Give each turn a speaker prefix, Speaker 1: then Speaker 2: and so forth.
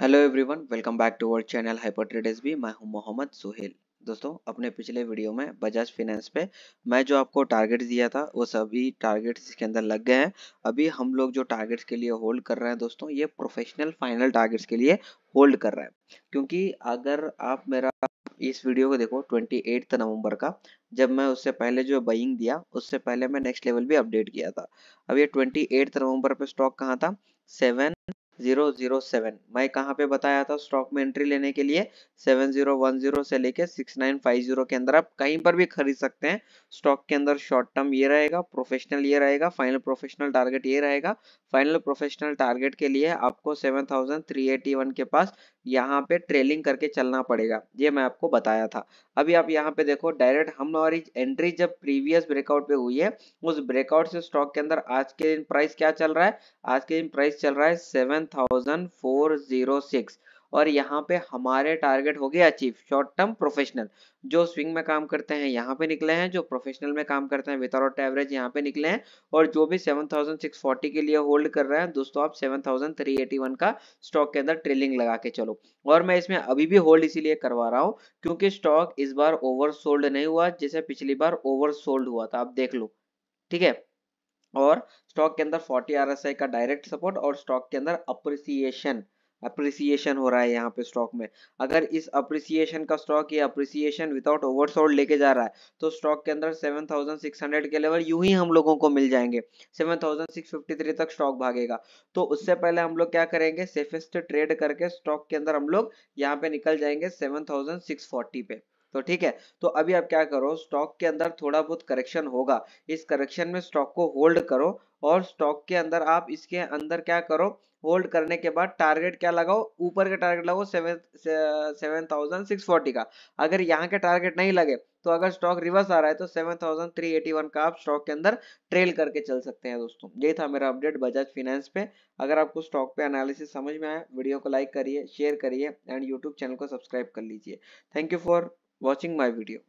Speaker 1: Hello everyone welcome back to our channel Hyper Traders बी मैं हूं मोहम्मद सुहेल दोस्तों अपने पिछले वीडियो में बजाज फाइनेंस पे मैं जो आपको टारगेट्स दिया था वो सभी टारगेट्स इसके अंदर लग गए हैं अभी हम लोग जो टारगेट्स के लिए होल्ड कर रहे हैं दोस्तों ये प्रोफेशनल फाइनल टारगेट्स के लिए होल्ड कर रहे हैं क्योंकि अगर आप मेरा इस वीडियो को देखो ट्वेंटी नवंबर का जब मैं उससे पहले जो बइंग दिया उससे पहले मैं नेक्स्ट लेवल भी अपडेट किया था अब ये ट्वेंटी नवंबर पे स्टॉक कहाँ था सेवन जीरो जीरो सेवन मैं कहाँ पे बताया था स्टॉक में एंट्री लेने के लिए सेवन जीरो वन जीरो से लेके सिक्स नाइन फाइव जीरो के अंदर आप कहीं पर भी खरीद सकते हैं स्टॉक के अंदर शॉर्ट टर्म ये रहेगा प्रोफेशनल ये रहेगा फाइनल प्रोफेशनल टारगेट ये रहेगा फाइनल प्रोफेशनल टारगेट के लिए आपको seven thousand three eighty one के पास यहाँ पे ट्रेलिंग करके चलना पड़ेगा ये मैं आपको बताया था अभी आप यहाँ पे देखो डायरेक्ट हम हमारी एंट्री जब प्रीवियस ब्रेकआउट पे हुई है उस ब्रेकआउट से स्टॉक के अंदर आज के दिन प्राइस क्या चल रहा है आज के दिन प्राइस चल रहा है सेवन 1,406 और यहाँ पे हमारे टारगेट हो गए अचीव शॉर्ट टर्म प्रोफेशनल जो स्विंग में काम करते हैं यहाँ पे निकले हैं जो प्रोफेशनल में काम करते हैं विदाउट एवरेज यहाँ पे निकले हैं और जो भी 7640 के लिए होल्ड कर रहे हैं दोस्तों आप 7381 का स्टॉक के अंदर ट्रेलिंग लगा के चलो और मैं इसमें अभी भी होल्ड इसीलिए करवा रहा हूँ क्योंकि स्टॉक इस बार ओवर नहीं हुआ जैसे पिछली बार ओवर हुआ था आप देख लो ठीक है और स्टॉक के अंदर 40 आर का डायरेक्ट सपोर्ट और स्टॉक के अंदर अप्रिसिएशन अप्रिसिएशन हो रहा है यहाँ पे स्टॉक में अगर इस अप्रिसिएशन का स्टॉक ये अप्रिसिएशन विदाउट ओवरसोल्ड लेके जा रहा है तो स्टॉक के अंदर 7600 के लेवल यूं ही हम लोगों को मिल जाएंगे 7653 तक स्टॉक भागेगा तो उससे पहले हम लोग क्या करेंगे सेफेस्ट ट्रेड करके स्टॉक के अंदर हम लोग यहाँ पे निकल जाएंगे सेवन पे तो ठीक है तो अभी आप क्या करो स्टॉक के अंदर थोड़ा बहुत करेक्शन होगा इस करेक्शन में स्टॉक को होल्ड करो और स्टॉक के अंदर आप इसके अंदर क्या करो होल्ड करने के बाद टारगेट क्या लगाओ ऊपर का टारगेट लगाओ seven seven thousand six forty का अगर यहाँ के टारगेट नहीं लगे तो अगर स्टॉक रिवर्स आ रहा है तो seven thousand three eighty one का आप स्टॉक के अंदर ट्रेल करके चल सकते हैं दोस्तों ये था मेरा अपडेट बजाज फिनेंस पे अगर आपको स्टॉक पे एनालिसिस समझ में आया वीडियो को लाइक करिए शेयर करिए एंड यूट्यूब चैनल को सब्सक्राइब कर लीजिए thank you for watching my video.